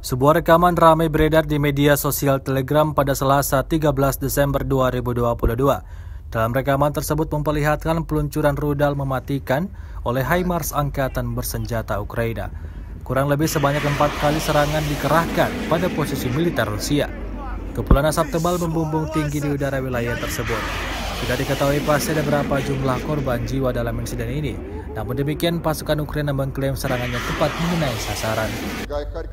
Sebuah rekaman ramai beredar di media sosial Telegram pada Selasa 13 Desember 2022. Dalam rekaman tersebut memperlihatkan peluncuran rudal mematikan oleh HIMARS Angkatan Bersenjata Ukraina. Kurang lebih sebanyak empat kali serangan dikerahkan pada posisi militer Rusia. Kepulan asap tebal membumbung tinggi di udara wilayah tersebut. Tidak diketahui pasti ada berapa jumlah korban jiwa dalam insiden ini. Namun demikian, pasukan Ukraina mengklaim serangannya tepat mengenai sasaran.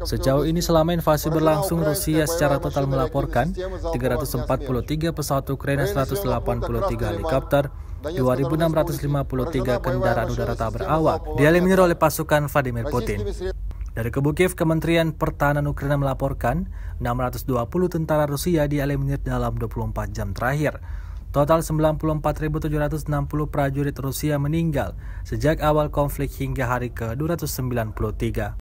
Sejauh ini selama invasi berlangsung, Rusia secara total melaporkan 343 pesawat Ukraina, 183 helikopter, 2.653 kendaraan udara tak berawak dieliminir oleh pasukan Vladimir Putin. Dari Kebukiv, Kementerian Pertahanan Ukraina melaporkan 620 tentara Rusia dieliminir dalam 24 jam terakhir. Total 94.760 prajurit Rusia meninggal sejak awal konflik hingga hari ke-293.